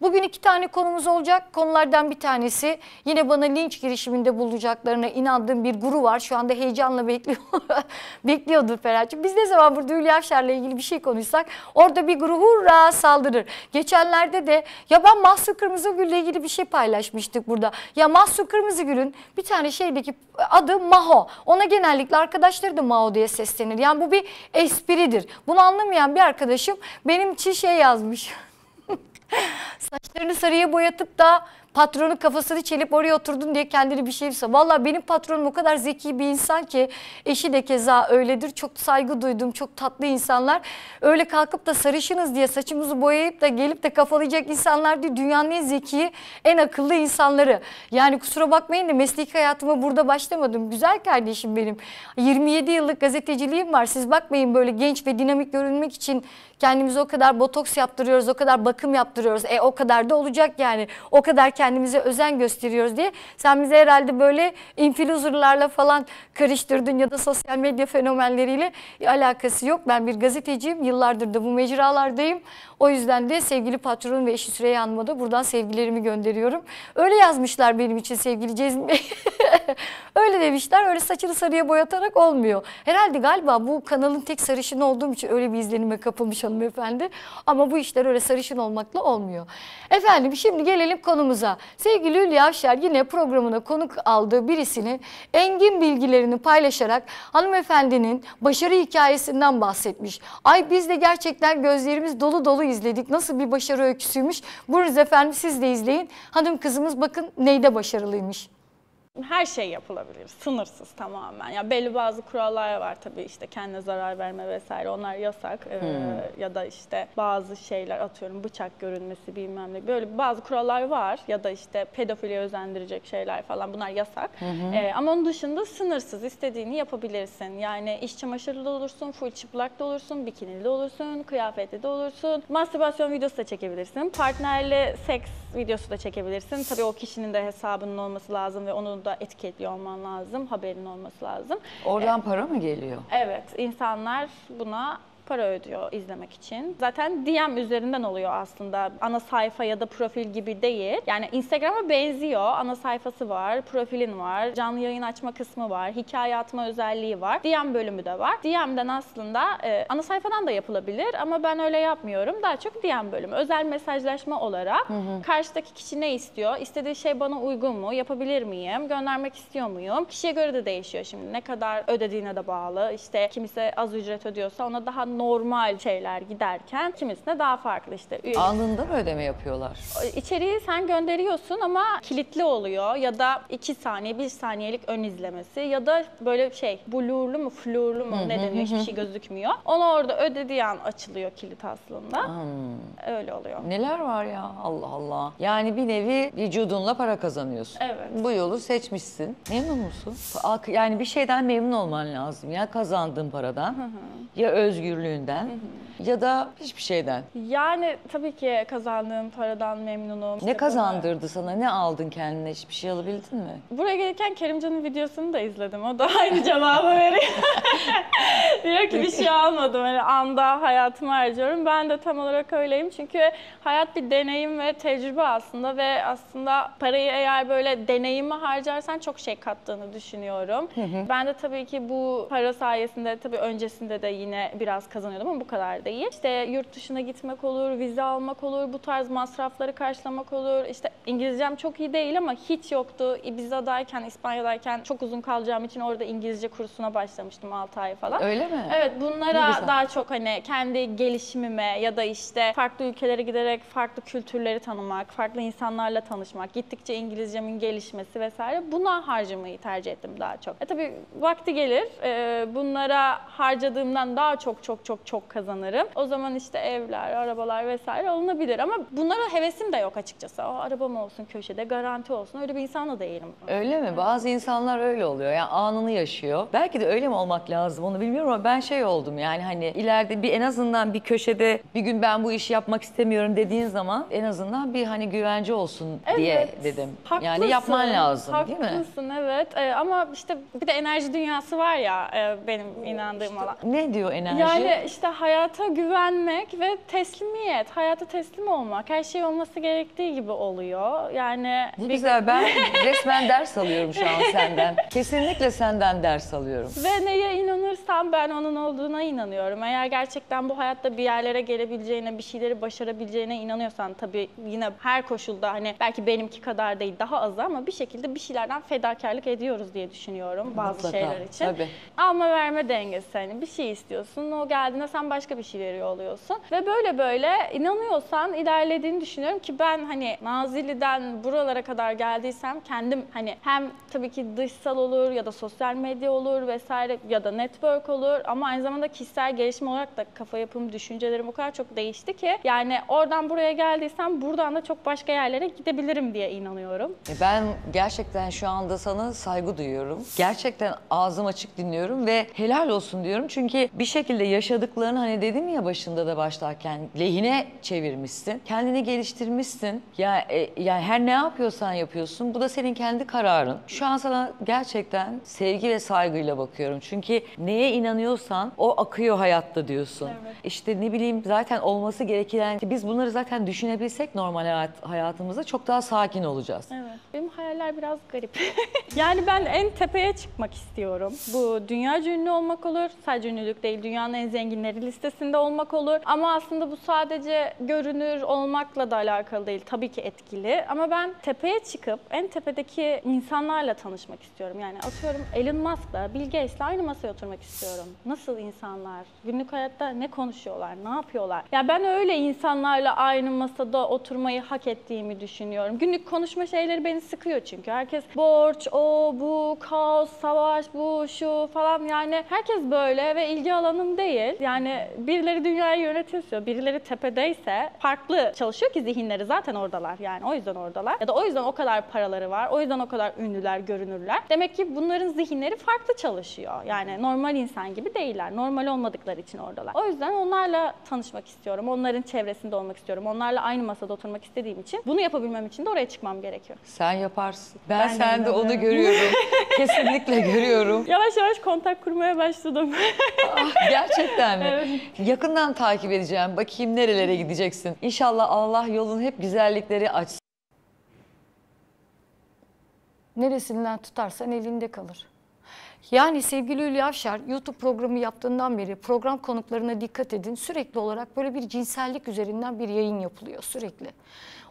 Bugün iki tane konumuz olacak. Konulardan bir tanesi yine bana linç girişiminde bulacaklarına inandığım bir guru var. Şu anda heyecanla bekliyor. bekliyordur Ferhat'cığım. Biz ne zaman burada Hülya Avşar'la ilgili bir şey konuşsak orada bir guru hurra saldırır. Geçenlerde de ya ben Mahsun gülle ilgili bir şey paylaşmıştık burada. Ya Mahsun gülün bir tane şeydeki adı Maho. Ona genellikle arkadaşları da Maho diye seslenir. Yani bu bir espridir. Bunu anlamayan bir arkadaşım benim için şey yazmış. Saçlarını sarıya boyatıp da patronun kafasını çelip oraya oturdun diye kendini bir şey yapsa. Valla benim patronum o kadar zeki bir insan ki eşi de keza öyledir. Çok saygı duyduğum çok tatlı insanlar. Öyle kalkıp da sarışınız diye saçımızı boyayıp da gelip de kafalayacak insanlar değil. Dünyanın en zeki en akıllı insanları. Yani kusura bakmayın da mesleki hayatıma burada başlamadım. Güzel kardeşim benim. 27 yıllık gazeteciliğim var. Siz bakmayın böyle genç ve dinamik görünmek için kendimize o kadar botoks yaptırıyoruz, o kadar bakım yaptırıyoruz. E o kadar da olacak yani. O kadar kendimize özen gösteriyoruz diye. Sen bize herhalde böyle influencerlarla falan karıştırdın ya da sosyal medya fenomenleriyle alakası yok. Ben bir gazeteciyim. Yıllardır da bu mecralardayım. O yüzden de sevgili patronum ve eşi Süreyya Hanım'a da buradan sevgilerimi gönderiyorum. Öyle yazmışlar benim için sevgili Cezmi Bey. öyle demişler. Öyle saçını sarıya boyatarak olmuyor. Herhalde galiba bu kanalın tek sarışın olduğum için öyle bir izlenime kapılmış hanımefendi. Ama bu işler öyle sarışın olmakla olmuyor. Efendim şimdi gelelim konumuza. Sevgili Hülya Avşar yine programına konuk aldığı birisini engin bilgilerini paylaşarak hanımefendinin başarı hikayesinden bahsetmiş. Ay biz de gerçekten gözlerimiz dolu dolu izledik. Nasıl bir başarı öyküsüymüş. Buyurunuz efendim siz de izleyin. Hanım kızımız bakın neyde başarılıymış her şey yapılabilir. Sınırsız tamamen. Ya belli bazı kurallar var tabii işte kendine zarar verme vesaire onlar yasak. Ee, hmm. Ee, ya da işte bazı şeyler atıyorum bıçak görünmesi bilmem ne. Böyle bazı kurallar var ya da işte pedofili özendirecek şeyler falan bunlar yasak. Hı Ee, ama onun dışında sınırsız istediğini yapabilirsin. Yani iş çamaşırı da olursun, full çıplak da olursun, bikinili de olursun, kıyafetli de olursun. Mastürbasyon videosu da çekebilirsin. Partnerli seks videosu da çekebilirsin. Tabii o kişinin de hesabının olması lazım ve onun. da da etiketli olman lazım, haberin olması lazım. Oradan para mı geliyor? Evet, insanlar buna para ödüyor izlemek için. Zaten DM üzerinden oluyor aslında. Ana sayfa ya da profil gibi değil. Yani Instagram'a benziyor. Ana sayfası var, profilin var, canlı yayın açma kısmı var, hikaye atma özelliği var. DM bölümü de var. DM'den aslında e, ana sayfadan da yapılabilir ama ben öyle yapmıyorum. Daha çok DM bölümü. Özel mesajlaşma olarak hı hı. karşıdaki kişi ne istiyor? İstediği şey bana uygun mu? Yapabilir miyim? Göndermek istiyor muyum? Kişiye göre de değişiyor şimdi. Ne kadar ödediğine de bağlı. İşte kimisi az ücret ödüyorsa ona daha normal şeyler giderken kimisine daha farklı işte. Anında mı ödeme yapıyorlar? İçeriği sen gönderiyorsun ama kilitli oluyor ya da 2 saniye 1 saniyelik ön izlemesi ya da böyle şey blurlu mu flurlu mu ne deniyor hiçbir şey gözükmüyor. Onu orada ödediği an açılıyor kilit aslında. Hmm. Öyle oluyor. Neler var ya Allah Allah. Yani bir nevi vücudunla para kazanıyorsun. Evet. Bu yolu seçmişsin. Memnun musun? Yani bir şeyden memnun olman lazım ya kazandığın paradan. Ya özgürlüğün yönlülüğünden ya da hiçbir şeyden. Yani tabii ki kazandığım paradan memnunum. Ne böyle- kazandırdı sana? Ne aldın kendine? Hiçbir şey alabildin mi? Buraya gelirken Kerimcan'ın videosunu da izledim. O da aynı cevabı veriyor. Diyor ki bir şey almadım. Hani anda hayatımı harcıyorum. Ben de tam olarak öyleyim. Çünkü hayat bir deneyim ve tecrübe aslında. Ve aslında parayı eğer böyle deneyimi harcarsan çok şey kattığını düşünüyorum. ben de tabii ki bu para sayesinde tabii öncesinde de yine biraz kazanıyordum ama bu kadar değil. İşte yurt dışına gitmek olur, vize almak olur, bu tarz masrafları karşılamak olur. İşte İngilizcem çok iyi değil ama hiç yoktu. Ibiza'dayken, e, İspanya'dayken çok uzun kalacağım için orada İngilizce kursuna başlamıştım 6 ay falan. Öyle mi? Evet bunlara daha çok hani kendi gelişimime ya da işte farklı ülkelere giderek farklı kültürleri tanımak, farklı insanlarla tanışmak, gittikçe İngilizcemin gelişmesi vesaire buna harcamayı tercih ettim daha çok. E tabii vakti gelir. E, bunlara harcadığımdan daha çok çok çok çok çok kazanırım. O zaman işte evler, arabalar vesaire alınabilir ama bunlara hevesim de yok açıkçası. O arabam olsun köşede garanti olsun öyle bir insanla değilim. Öyle mi? Evet. Bazı insanlar öyle oluyor. Yani anını yaşıyor. Belki de öyle mi olmak lazım onu bilmiyorum ama ben şey oldum yani hani ileride bir en azından bir köşede bir gün ben bu işi yapmak istemiyorum dediğin zaman en azından bir hani güvence olsun evet, diye dedim. Haklısın, yani yapman lazım haklısın, değil mi? Haklısın evet ee, ama işte bir de enerji dünyası var ya e, benim inandığım işte, alan. Ne diyor enerji? Yani Böyle işte hayata güvenmek ve teslimiyet, hayata teslim olmak. Her şey olması gerektiği gibi oluyor. Yani ne bir- güzel. Ben resmen ders alıyorum şu an senden. Kesinlikle senden ders alıyorum. Ve neye inanırsam ben onun olduğuna inanıyorum. Eğer gerçekten bu hayatta bir yerlere gelebileceğine, bir şeyleri başarabileceğine inanıyorsan tabii yine her koşulda hani belki benimki kadar değil daha az ama bir şekilde bir şeylerden fedakarlık ediyoruz diye düşünüyorum bazı Mutlaka, şeyler için. tabii. Alma verme dengesi hani bir şey istiyorsun o gel geldiğinde sen başka bir şey veriyor oluyorsun. Ve böyle böyle inanıyorsan ilerlediğini düşünüyorum ki ben hani Nazilli'den buralara kadar geldiysem kendim hani hem tabii ki dışsal olur ya da sosyal medya olur vesaire ya da network olur ama aynı zamanda kişisel gelişim olarak da kafa yapım, düşüncelerim o kadar çok değişti ki yani oradan buraya geldiysem buradan da çok başka yerlere gidebilirim diye inanıyorum. E ben gerçekten şu anda sana saygı duyuyorum. Gerçekten ağzım açık dinliyorum ve helal olsun diyorum çünkü bir şekilde yaşa yaşadıklarını hani dedim ya başında da başlarken lehine çevirmişsin. Kendini geliştirmişsin. Ya e, ya her ne yapıyorsan yapıyorsun. Bu da senin kendi kararın. Şu an sana gerçekten sevgi ve saygıyla bakıyorum. Çünkü neye inanıyorsan o akıyor hayatta diyorsun. Evet. İşte ne bileyim zaten olması gereken biz bunları zaten düşünebilsek normal hayat, hayatımızda çok daha sakin olacağız. Evet. Benim hayaller biraz garip. yani ben en tepeye çıkmak istiyorum. Bu dünya ünlü olmak olur. Sadece ünlülük değil. Dünyanın en zenginleri listesinde olmak olur. Ama aslında bu sadece görünür olmakla da alakalı değil. Tabii ki etkili. Ama ben tepeye çıkıp en tepedeki insanlarla tanışmak istiyorum. Yani atıyorum Elon Musk'la, Bill Gates'le aynı masaya oturmak istiyorum. Nasıl insanlar? Günlük hayatta ne konuşuyorlar? Ne yapıyorlar? Ya ben öyle insanlarla aynı masada oturmayı hak ettiğimi düşünüyorum. Günlük konuşma şeyleri beni sıkıyor çünkü. Herkes borç, o, bu, kaos, savaş, bu, şu falan yani herkes böyle ve ilgi alanım değil değil. Yani birileri dünyayı yönetiyorsa, birileri tepedeyse farklı çalışıyor ki zihinleri zaten oradalar. Yani o yüzden oradalar. Ya da o yüzden o kadar paraları var. O yüzden o kadar ünlüler, görünürler. Demek ki bunların zihinleri farklı çalışıyor. Yani normal insan gibi değiller. Normal olmadıkları için oradalar. O yüzden onlarla tanışmak istiyorum. Onların çevresinde olmak istiyorum. Onlarla aynı masada oturmak istediğim için bunu yapabilmem için de oraya çıkmam gerekiyor. Sen yaparsın. Ben, ben sende onu görüyorum. Kesinlikle görüyorum. Yavaş yavaş kontak kurmaya başladım. ah, gerçekten Gerçekten mi? Evet. Yakından takip edeceğim. Bakayım nerelere gideceksin. İnşallah Allah yolun hep güzellikleri açsın. Neresinden tutarsan elinde kalır. Yani sevgili Hülya Avşar YouTube programı yaptığından beri program konuklarına dikkat edin. Sürekli olarak böyle bir cinsellik üzerinden bir yayın yapılıyor sürekli.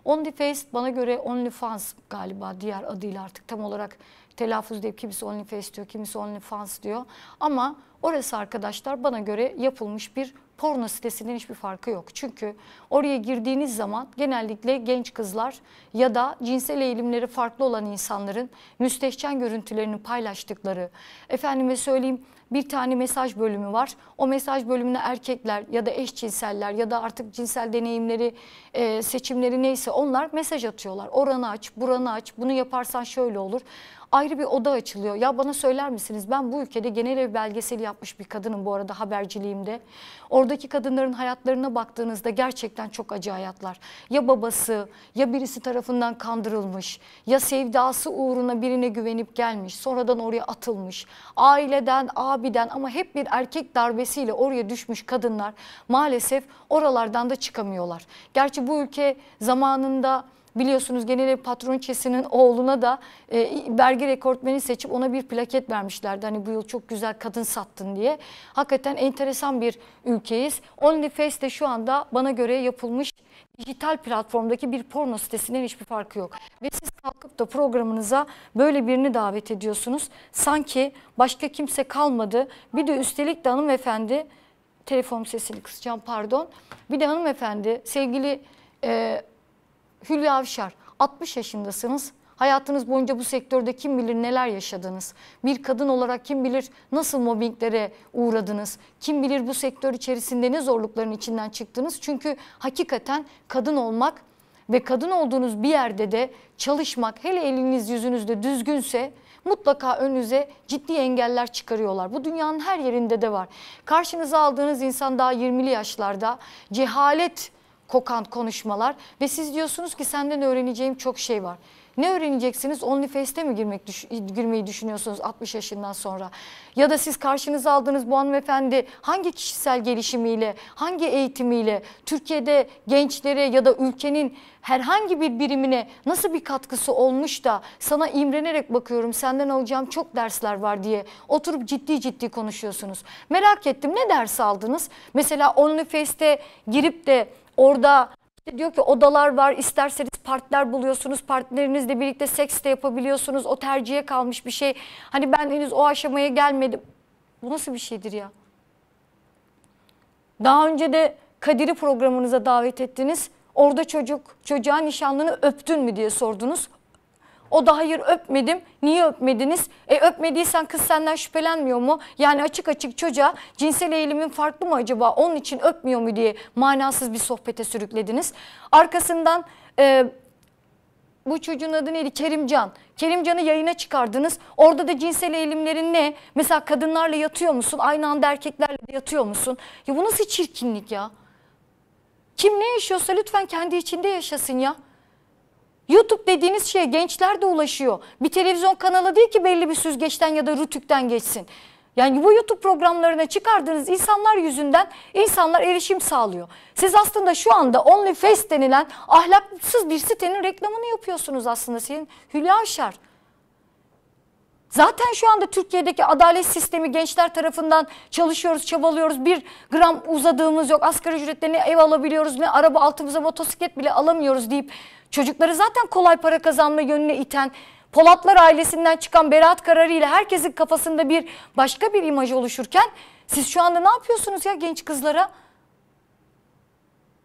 OnlyFans bana göre OnlyFans galiba diğer adıyla artık tam olarak telaffuz deyip kimisi OnlyFans diyor, kimisi OnlyFans diyor. Ama Orası arkadaşlar bana göre yapılmış bir porno sitesinden hiçbir farkı yok. Çünkü oraya girdiğiniz zaman genellikle genç kızlar ya da cinsel eğilimleri farklı olan insanların müstehcen görüntülerini paylaştıkları, efendime söyleyeyim bir tane mesaj bölümü var. O mesaj bölümüne erkekler ya da eşcinseller ya da artık cinsel deneyimleri, e, seçimleri neyse onlar mesaj atıyorlar. Oranı aç, buranı aç, bunu yaparsan şöyle olur ayrı bir oda açılıyor. Ya bana söyler misiniz ben bu ülkede genel ev belgeseli yapmış bir kadının bu arada haberciliğimde. Oradaki kadınların hayatlarına baktığınızda gerçekten çok acı hayatlar. Ya babası ya birisi tarafından kandırılmış ya sevdası uğruna birine güvenip gelmiş sonradan oraya atılmış. Aileden abiden ama hep bir erkek darbesiyle oraya düşmüş kadınlar maalesef oralardan da çıkamıyorlar. Gerçi bu ülke zamanında Biliyorsunuz Genel Patronçesi'nin oğluna da e, vergi rekortmeni seçip ona bir plaket vermişlerdi. Hani bu yıl çok güzel kadın sattın diye. Hakikaten enteresan bir ülkeyiz. OnlyFans de şu anda bana göre yapılmış dijital platformdaki bir porno sitesinden hiçbir farkı yok. Ve siz kalkıp da programınıza böyle birini davet ediyorsunuz. Sanki başka kimse kalmadı. Bir de üstelik de hanımefendi telefon sesini kısacağım pardon. Bir de hanımefendi sevgili e, Hülya Avşar 60 yaşındasınız. Hayatınız boyunca bu sektörde kim bilir neler yaşadınız. Bir kadın olarak kim bilir nasıl mobbinglere uğradınız. Kim bilir bu sektör içerisinde ne zorlukların içinden çıktınız. Çünkü hakikaten kadın olmak ve kadın olduğunuz bir yerde de çalışmak hele eliniz yüzünüzde düzgünse mutlaka önünüze ciddi engeller çıkarıyorlar. Bu dünyanın her yerinde de var. Karşınıza aldığınız insan daha 20'li yaşlarda cehalet kokan konuşmalar ve siz diyorsunuz ki senden öğreneceğim çok şey var. Ne öğreneceksiniz? OnlyFace'te mi girmek düş girmeyi düşünüyorsunuz 60 yaşından sonra? Ya da siz karşınıza aldığınız bu hanımefendi hangi kişisel gelişimiyle, hangi eğitimiyle Türkiye'de gençlere ya da ülkenin herhangi bir birimine nasıl bir katkısı olmuş da sana imrenerek bakıyorum senden alacağım çok dersler var diye oturup ciddi ciddi konuşuyorsunuz. Merak ettim ne ders aldınız? Mesela OnlyFace'te girip de Orada işte diyor ki odalar var isterseniz partner buluyorsunuz partnerinizle birlikte seks de yapabiliyorsunuz o tercihe kalmış bir şey. Hani ben henüz o aşamaya gelmedim. Bu nasıl bir şeydir ya? Daha önce de Kadir'i programınıza davet ettiniz. Orada çocuk çocuğa nişanlını öptün mü diye sordunuz. O da hayır öpmedim. Niye öpmediniz? E öpmediysen kız senden şüphelenmiyor mu? Yani açık açık çocuğa cinsel eğilimin farklı mı acaba? Onun için öpmüyor mu diye manasız bir sohbete sürüklediniz. Arkasından e, bu çocuğun adı neydi? Kerimcan. Kerimcan'ı yayına çıkardınız. Orada da cinsel eğilimlerin ne? Mesela kadınlarla yatıyor musun? Aynı anda erkeklerle de yatıyor musun? Ya bu nasıl çirkinlik ya? Kim ne yaşıyorsa lütfen kendi içinde yaşasın ya. YouTube dediğiniz şeye gençler de ulaşıyor. Bir televizyon kanalı değil ki belli bir süzgeçten ya da rütükten geçsin. Yani bu YouTube programlarına çıkardığınız insanlar yüzünden insanlar erişim sağlıyor. Siz aslında şu anda OnlyFans denilen ahlaksız bir sitenin reklamını yapıyorsunuz aslında senin Hülya Aşar. Zaten şu anda Türkiye'deki adalet sistemi gençler tarafından çalışıyoruz, çabalıyoruz. Bir gram uzadığımız yok. Asgari ücretlerini ev alabiliyoruz ne araba altımıza motosiklet bile alamıyoruz deyip Çocukları zaten kolay para kazanma yönüne iten Polatlar ailesinden çıkan beraat kararıyla herkesin kafasında bir başka bir imaj oluşurken siz şu anda ne yapıyorsunuz ya genç kızlara?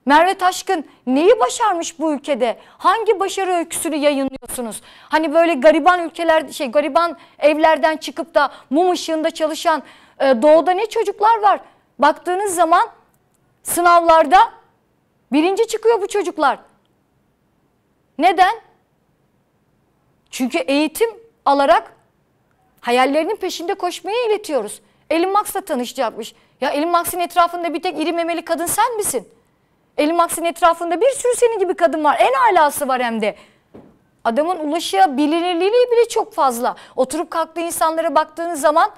Merve Taşkın neyi başarmış bu ülkede? Hangi başarı öyküsünü yayınlıyorsunuz? Hani böyle gariban ülkeler şey gariban evlerden çıkıp da mum ışığında çalışan e, doğuda ne çocuklar var? Baktığınız zaman sınavlarda birinci çıkıyor bu çocuklar. Neden? Çünkü eğitim alarak hayallerinin peşinde koşmayı iletiyoruz. Elin Max'la tanışacakmış. Ya Elin Max'in etrafında bir tek iri memeli kadın sen misin? Elin Max'in etrafında bir sürü senin gibi kadın var. En alası var hem de. Adamın ulaşabilirliliği bile çok fazla. Oturup kalktığı insanlara baktığınız zaman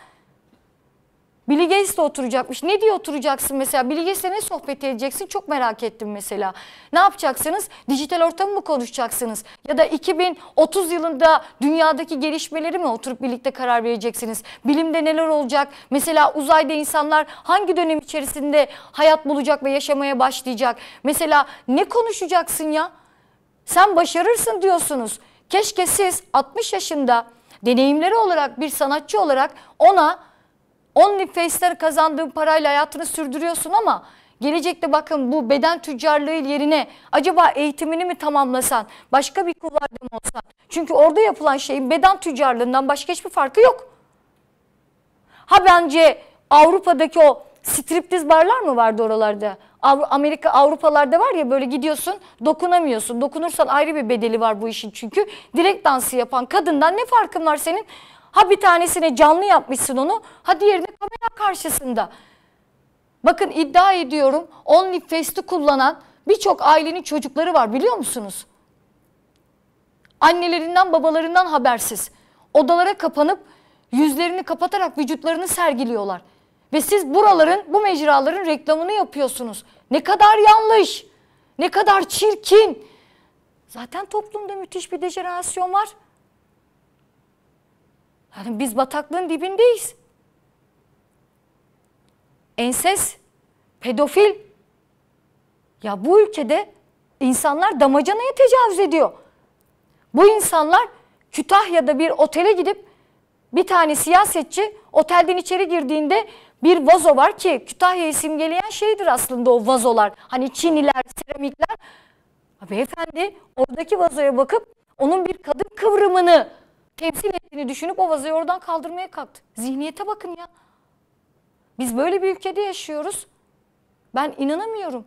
Billy Gates de oturacakmış. Ne diye oturacaksın mesela? Billy Gates'le ne sohbet edeceksin? Çok merak ettim mesela. Ne yapacaksınız? Dijital ortamı mı konuşacaksınız? Ya da 2030 yılında dünyadaki gelişmeleri mi oturup birlikte karar vereceksiniz? Bilimde neler olacak? Mesela uzayda insanlar hangi dönem içerisinde hayat bulacak ve yaşamaya başlayacak? Mesela ne konuşacaksın ya? Sen başarırsın diyorsunuz. Keşke siz 60 yaşında deneyimleri olarak bir sanatçı olarak ona OnlyFace'ler kazandığın parayla hayatını sürdürüyorsun ama gelecekte bakın bu beden tüccarlığı yerine acaba eğitimini mi tamamlasan başka bir kulvarda mı olsan? Çünkü orada yapılan şeyin beden tüccarlığından başka hiçbir farkı yok. Ha bence Avrupa'daki o striptiz barlar mı vardı oralarda? Avru Amerika Avrupalarda var ya böyle gidiyorsun dokunamıyorsun. Dokunursan ayrı bir bedeli var bu işin çünkü. Direkt dansı yapan kadından ne farkın var senin? Ha bir tanesini canlı yapmışsın onu ha diğerini kamera karşısında. Bakın iddia ediyorum OnlyFace'i kullanan birçok ailenin çocukları var biliyor musunuz? Annelerinden babalarından habersiz. Odalara kapanıp yüzlerini kapatarak vücutlarını sergiliyorlar. Ve siz buraların bu mecraların reklamını yapıyorsunuz. Ne kadar yanlış, ne kadar çirkin. Zaten toplumda müthiş bir dejenerasyon var. Yani biz bataklığın dibindeyiz. Enses, pedofil. Ya bu ülkede insanlar damacanaya tecavüz ediyor. Bu insanlar Kütahya'da bir otele gidip bir tane siyasetçi otelden içeri girdiğinde bir vazo var ki Kütahya'yı simgeleyen şeydir aslında o vazolar. Hani Çiniler, seramikler. Beyefendi oradaki vazoya bakıp onun bir kadın kıvrımını temsil ettiğini düşünüp o vazoyu oradan kaldırmaya kalktı. Zihniyete bakın ya. Biz böyle bir ülkede yaşıyoruz. Ben inanamıyorum.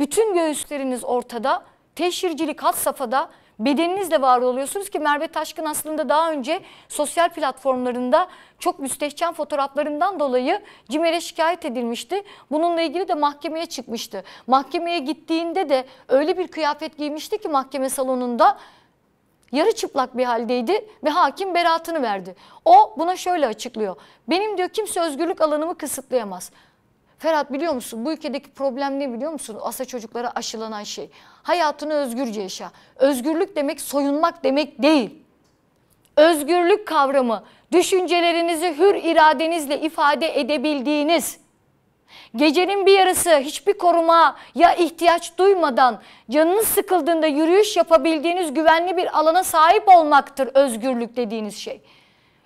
Bütün göğüsleriniz ortada. Teşhircilik had safhada bedeninizle var oluyorsunuz ki Merve Taşkın aslında daha önce sosyal platformlarında çok müstehcen fotoğraflarından dolayı CİMER'e şikayet edilmişti. Bununla ilgili de mahkemeye çıkmıştı. Mahkemeye gittiğinde de öyle bir kıyafet giymişti ki mahkeme salonunda yarı çıplak bir haldeydi ve hakim beraatını verdi. O buna şöyle açıklıyor. Benim diyor kimse özgürlük alanımı kısıtlayamaz. Ferhat biliyor musun bu ülkedeki problem ne biliyor musun? Asa çocuklara aşılanan şey. Hayatını özgürce yaşa. Özgürlük demek soyunmak demek değil. Özgürlük kavramı düşüncelerinizi hür iradenizle ifade edebildiğiniz Gecenin bir yarısı hiçbir koruma ya ihtiyaç duymadan canınız sıkıldığında yürüyüş yapabildiğiniz güvenli bir alana sahip olmaktır özgürlük dediğiniz şey.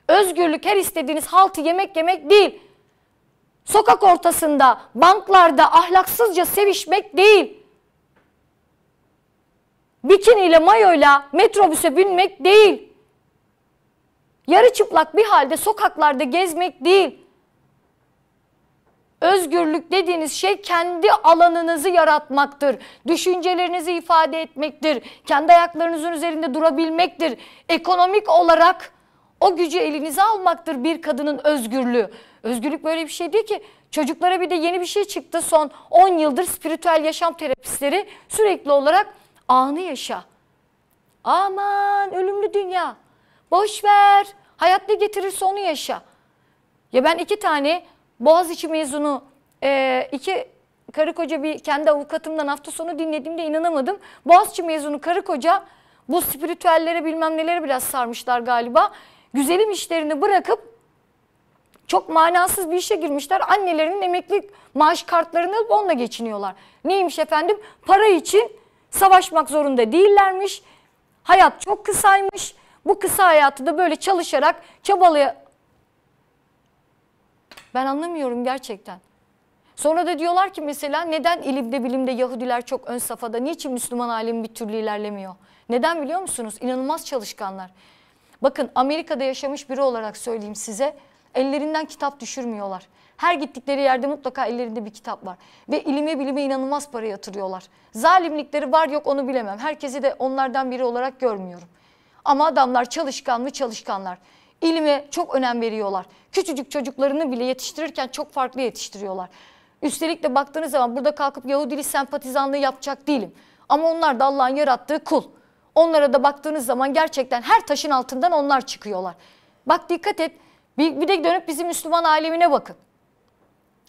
Özgürlük her istediğiniz haltı yemek yemek değil. Sokak ortasında, banklarda ahlaksızca sevişmek değil. Bikiniyle, mayoyla metrobüse binmek değil. Yarı çıplak bir halde sokaklarda gezmek değil Özgürlük dediğiniz şey kendi alanınızı yaratmaktır. Düşüncelerinizi ifade etmektir. Kendi ayaklarınızın üzerinde durabilmektir. Ekonomik olarak o gücü elinize almaktır bir kadının özgürlüğü. Özgürlük böyle bir şey değil ki. Çocuklara bir de yeni bir şey çıktı son 10 yıldır spiritüel yaşam terapistleri sürekli olarak anı yaşa. Aman ölümlü dünya. Boş ver. Hayat ne getirirse onu yaşa. Ya ben iki tane Boğaziçi mezunu e, iki karı koca bir kendi avukatımdan hafta sonu dinlediğimde inanamadım. Boğaziçi mezunu karı koca bu spiritüellere bilmem nelere biraz sarmışlar galiba. Güzelim işlerini bırakıp çok manasız bir işe girmişler. Annelerinin emeklilik maaş kartlarını alıp onunla geçiniyorlar. Neymiş efendim? Para için savaşmak zorunda değillermiş. Hayat çok kısaymış. Bu kısa hayatı da böyle çalışarak, çabalaya, ben anlamıyorum gerçekten. Sonra da diyorlar ki mesela neden ilimde bilimde Yahudiler çok ön safhada? Niçin Müslüman alemi bir türlü ilerlemiyor? Neden biliyor musunuz? İnanılmaz çalışkanlar. Bakın Amerika'da yaşamış biri olarak söyleyeyim size. Ellerinden kitap düşürmüyorlar. Her gittikleri yerde mutlaka ellerinde bir kitap var. Ve ilime bilime inanılmaz para yatırıyorlar. Zalimlikleri var yok onu bilemem. Herkesi de onlardan biri olarak görmüyorum. Ama adamlar çalışkan mı çalışkanlar ilme çok önem veriyorlar. Küçücük çocuklarını bile yetiştirirken çok farklı yetiştiriyorlar. Üstelik de baktığınız zaman burada kalkıp Yahudili sempatizanlığı yapacak değilim. Ama onlar da Allah'ın yarattığı kul. Onlara da baktığınız zaman gerçekten her taşın altından onlar çıkıyorlar. Bak dikkat et bir, bir de dönüp bizim Müslüman alemine bakın.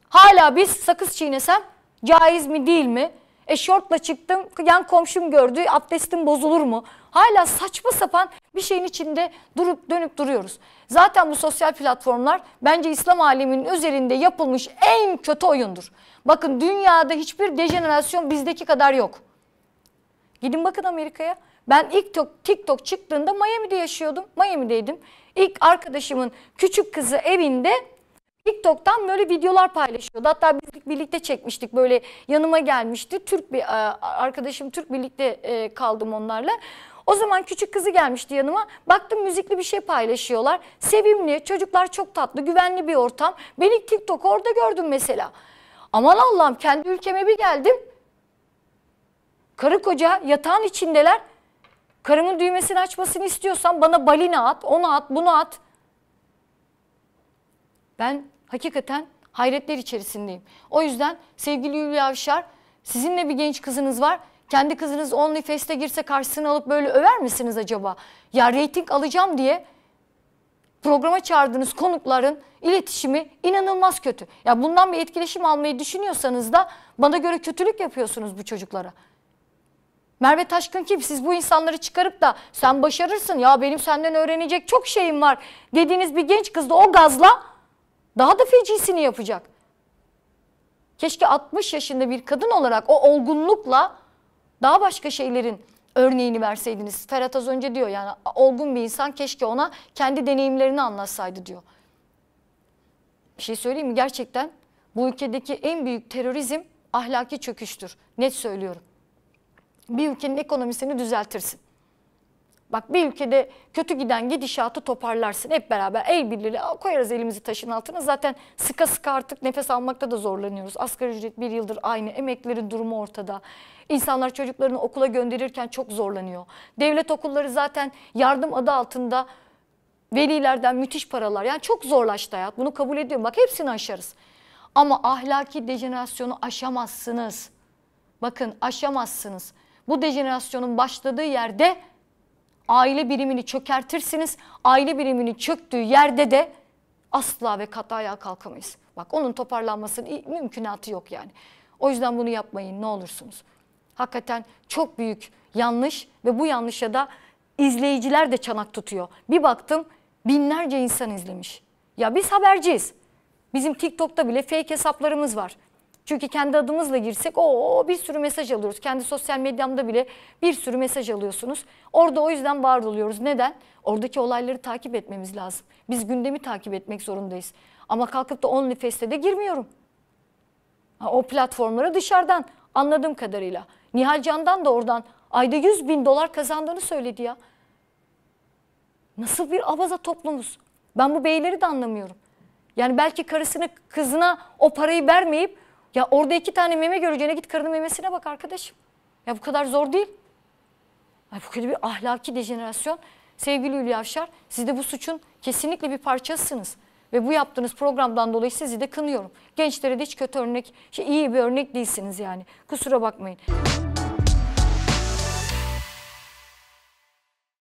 Hala biz sakız çiğnesem caiz mi değil mi? E şortla çıktım yan komşum gördü abdestim bozulur mu? Hala saçma sapan bir şeyin içinde durup dönüp duruyoruz. Zaten bu sosyal platformlar bence İslam aleminin üzerinde yapılmış en kötü oyundur. Bakın dünyada hiçbir dejenerasyon bizdeki kadar yok. Gidin bakın Amerika'ya. Ben ilk TikTok çıktığında Miami'de yaşıyordum. Miami'deydim. İlk arkadaşımın küçük kızı evinde TikTok'tan böyle videolar paylaşıyordu. Hatta biz birlikte çekmiştik böyle yanıma gelmişti. Türk bir e, arkadaşım Türk birlikte e, kaldım onlarla. O zaman küçük kızı gelmişti yanıma. Baktım müzikli bir şey paylaşıyorlar. Sevimli, çocuklar çok tatlı, güvenli bir ortam. Beni TikTok orada gördüm mesela. Aman Allah'ım kendi ülkeme bir geldim. Karı koca yatağın içindeler. Karımın düğmesini açmasını istiyorsan bana balina at, onu at, bunu at. Ben hakikaten hayretler içerisindeyim. O yüzden sevgili Hülya Avşar sizinle bir genç kızınız var. Kendi kızınız OnlyFace'e girse karşısına alıp böyle över misiniz acaba? Ya reyting alacağım diye programa çağırdığınız konukların iletişimi inanılmaz kötü. Ya bundan bir etkileşim almayı düşünüyorsanız da bana göre kötülük yapıyorsunuz bu çocuklara. Merve Taşkın kim? Siz bu insanları çıkarıp da sen başarırsın ya benim senden öğrenecek çok şeyim var dediğiniz bir genç kız da o gazla daha da fecisini yapacak. Keşke 60 yaşında bir kadın olarak o olgunlukla daha başka şeylerin örneğini verseydiniz. Ferhat az önce diyor yani olgun bir insan keşke ona kendi deneyimlerini anlatsaydı diyor. Bir şey söyleyeyim mi? Gerçekten bu ülkedeki en büyük terörizm ahlaki çöküştür. Net söylüyorum. Bir ülkenin ekonomisini düzeltirsin. Bak bir ülkede kötü giden gidişatı toparlarsın. Hep beraber el birliğiyle koyarız elimizi taşın altına. Zaten sıka sıka artık nefes almakta da zorlanıyoruz. Asgari ücret bir yıldır aynı. Emeklerin durumu ortada. İnsanlar çocuklarını okula gönderirken çok zorlanıyor. Devlet okulları zaten yardım adı altında velilerden müthiş paralar. Yani çok zorlaştı hayat. Bunu kabul ediyorum. Bak hepsini aşarız. Ama ahlaki dejenerasyonu aşamazsınız. Bakın aşamazsınız. Bu dejenerasyonun başladığı yerde aile birimini çökertirsiniz. Aile birimini çöktüğü yerde de asla ve kata ayağa kalkamayız. Bak onun toparlanmasının mümkünatı yok yani. O yüzden bunu yapmayın ne olursunuz. Hakikaten çok büyük yanlış ve bu yanlışa da izleyiciler de çanak tutuyor. Bir baktım binlerce insan izlemiş. Ya biz haberciyiz. Bizim TikTok'ta bile fake hesaplarımız var. Çünkü kendi adımızla girsek o bir sürü mesaj alıyoruz. Kendi sosyal medyamda bile bir sürü mesaj alıyorsunuz. Orada o yüzden var oluyoruz. Neden? Oradaki olayları takip etmemiz lazım. Biz gündemi takip etmek zorundayız. Ama kalkıp da OnlyFace'e de girmiyorum. Ha, o platformlara dışarıdan anladığım kadarıyla. Nihal Can'dan da oradan ayda 100 bin dolar kazandığını söyledi ya. Nasıl bir avaza toplumuz? Ben bu beyleri de anlamıyorum. Yani belki karısını kızına o parayı vermeyip ya orada iki tane meme göreceğine git karının memesine bak arkadaşım. Ya bu kadar zor değil. Ay bu kötü bir ahlaki dejenerasyon. Sevgili Hülya Avşar siz de bu suçun kesinlikle bir parçasısınız. Ve bu yaptığınız programdan dolayı sizi de kınıyorum. Gençlere de hiç kötü örnek, şey, iyi bir örnek değilsiniz yani. Kusura bakmayın.